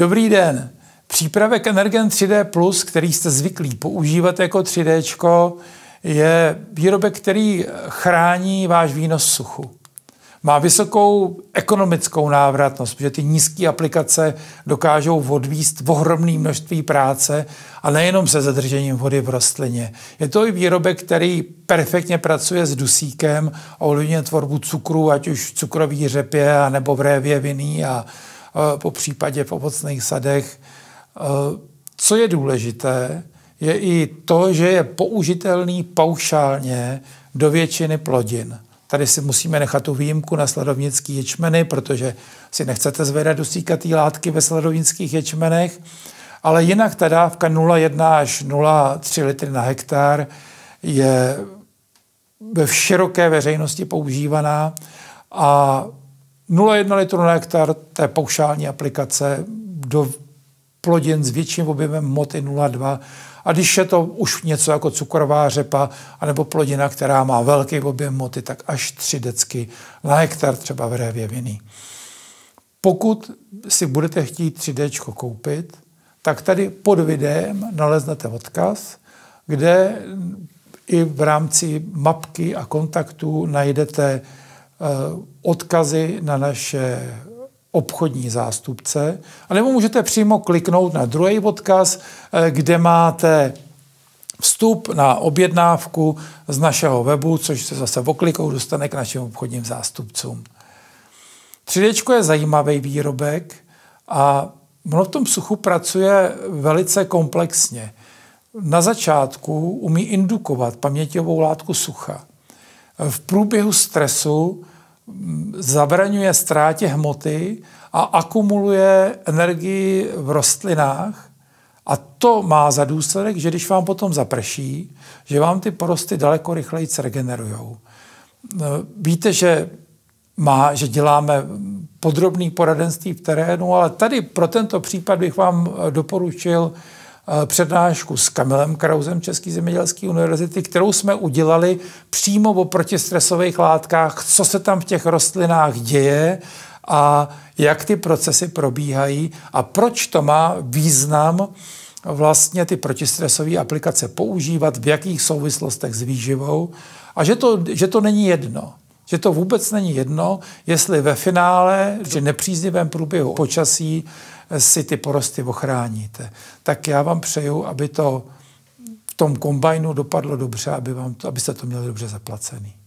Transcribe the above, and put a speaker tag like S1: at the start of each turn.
S1: Dobrý den. Přípravek Energen 3D+, Plus, který jste zvyklí používat jako 3D, je výrobek, který chrání váš výnos suchu. Má vysokou ekonomickou návratnost, protože ty nízké aplikace dokážou odvíst ohromné množství práce a nejenom se zadržením vody v rostlině. Je to i výrobek, který perfektně pracuje s dusíkem a ovlivňuje tvorbu cukru, ať už v cukrový řepě, nebo v révě viny a Eh, po případě v ovocných sadech. Eh, co je důležité, je i to, že je použitelný paušálně do většiny plodin. Tady si musíme nechat tu výjimku na sladovnický ječmeny, protože si nechcete zvedat dusíkatý látky ve sladovnických ječmenech, ale jinak ta dávka 0,1 až 0,3 litry na hektar je ve široké veřejnosti používaná a 0,1 litru na hektar, to je paušální aplikace do plodin s větším objemem hmoty 0,2 a když je to už něco jako cukrová řepa anebo plodina, která má velký objem moty, tak až 3 decky na hektar třeba v révě viny. Pokud si budete chtít 3D koupit, tak tady pod videem naleznete odkaz, kde i v rámci mapky a kontaktů najdete Eh, odkazy na naše obchodní zástupce, anebo můžete přímo kliknout na druhý odkaz, eh, kde máte vstup na objednávku z našeho webu, což se zase oklikou dostane k našim obchodním zástupcům. 3D je zajímavý výrobek a ono v tom suchu pracuje velice komplexně. Na začátku umí indukovat paměťovou látku sucha v průběhu stresu mm, zabraňuje ztrátě hmoty a akumuluje energii v rostlinách. A to má za důsledek, že když vám potom zaprší, že vám ty porosty daleko rychleji regenerujou. Eh, víte, že, má, že děláme podrobný poradenství v terénu, ale tady pro tento případ bych vám doporučil Eh, přednášku s Kamilem Krausem České zemědělské univerzity, kterou jsme udělali přímo o protistresových látkách, co se tam v těch rostlinách děje a jak ty procesy probíhají a proč to má význam vlastně ty protistresové aplikace používat, v jakých souvislostech s výživou a že to, že to není jedno. Že to vůbec není jedno, jestli ve finále, že nepříznivém průběhu počasí si ty porosty ochráníte. Tak já vám přeju, aby to v tom kombajnu dopadlo dobře, aby, vám to, aby se to měli dobře zaplacený.